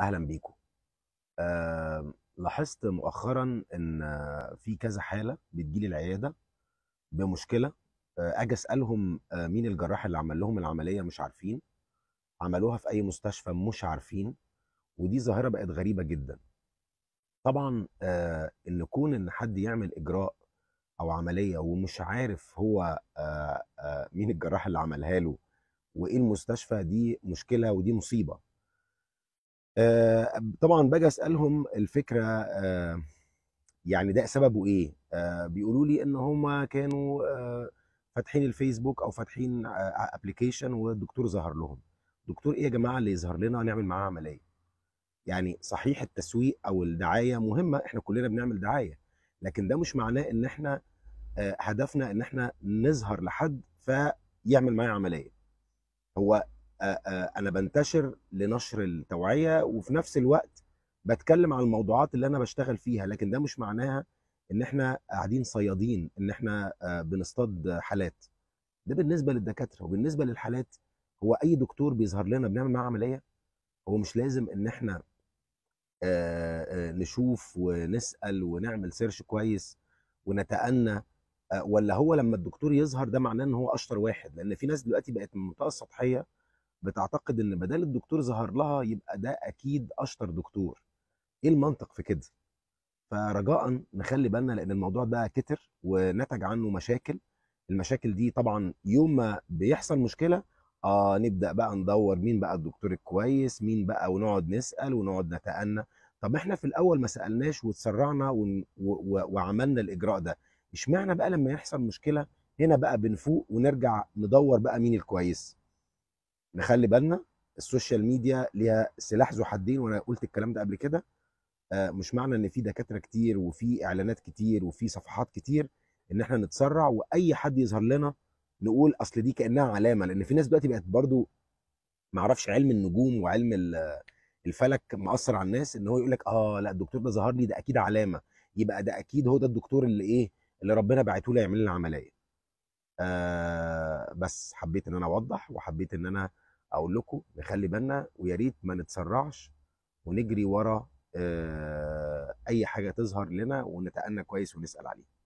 اهلا بيكم أه لاحظت مؤخرا ان في كذا حاله بتجيلي العياده بمشكله آه، اجي اسالهم آه، مين الجراح اللي عمل لهم العمليه مش عارفين عملوها في اي مستشفى مش عارفين ودي ظاهره بقت غريبه جدا طبعا أه ان كون ان حد يعمل اجراء او عمليه ومش عارف هو أه, آه، مين الجراح اللي عملها له وايه المستشفى دي مشكله ودي مصيبه آه، طبعا باجي اسالهم الفكره آه، يعني ده سببه ايه آه، بيقولوا لي ان هم كانوا فاتحين الفيسبوك او فاتحين ابلكيشن والدكتور ظهر لهم دكتور ايه يا جماعه اللي يظهر لنا هنعمل معاه عمليه يعني صحيح التسويق او الدعايه مهمه احنا كلنا بنعمل دعايه لكن ده مش معناه ان احنا هدفنا ان احنا نظهر لحد فيعمل معايا عمليه هو آه، آه، انا بنتشر لنشر التوعيه وفي نفس الوقت بتكلم عن الموضوعات اللي انا بشتغل فيها لكن ده مش معناها ان احنا قاعدين صيادين ان احنا آه، بنصطاد حالات ده بالنسبه للدكاتره وبالنسبه للحالات هو اي دكتور بيظهر لنا بنعمل معاه عمليه هو مش لازم ان احنا نشوف ونسال ونعمل سيرش كويس ونتأنى ولا هو لما الدكتور يظهر ده معناه ان هو اشطر واحد لان في ناس دلوقتي بقت من المنطقه السطحيه بتعتقد ان بدل الدكتور ظهر لها يبقى ده اكيد اشطر دكتور ايه المنطق في كده فرجاء نخلي بالنا لان الموضوع ده كتر ونتج عنه مشاكل المشاكل دي طبعا يوم ما بيحصل مشكله آه نبدا بقى ندور مين بقى الدكتور الكويس مين بقى ونقعد نسال ونقعد نتأنى طب احنا في الاول ما سالناش وتسرعنا و... و... وعملنا الاجراء ده اشمعنى بقى لما يحصل مشكله هنا بقى بنفوق ونرجع ندور بقى مين الكويس نخلي بالنا السوشيال ميديا ليها سلاح ذو حدين وانا قلت الكلام ده قبل كده آه، مش معنى ان في دكاتره كتير وفي اعلانات كتير وفي صفحات كتير ان احنا نتسرع واي حد يظهر لنا نقول اصل دي كانها علامه لان في ناس دلوقتي بقت برضو ما اعرفش علم النجوم وعلم الفلك مأثر على الناس ان هو يقول لك اه لا الدكتور ده ظهر لي ده اكيد علامه يبقى ده اكيد هو ده الدكتور اللي ايه اللي ربنا بعته لي يعمل لنا عمليه آه بس حبيت ان انا اوضح وحبيت ان انا اقول لكم نخلي بالنا ويا ريت ما نتسرعش ونجري ورا آه، اي حاجه تظهر لنا ونتأنى كويس ونسال عليها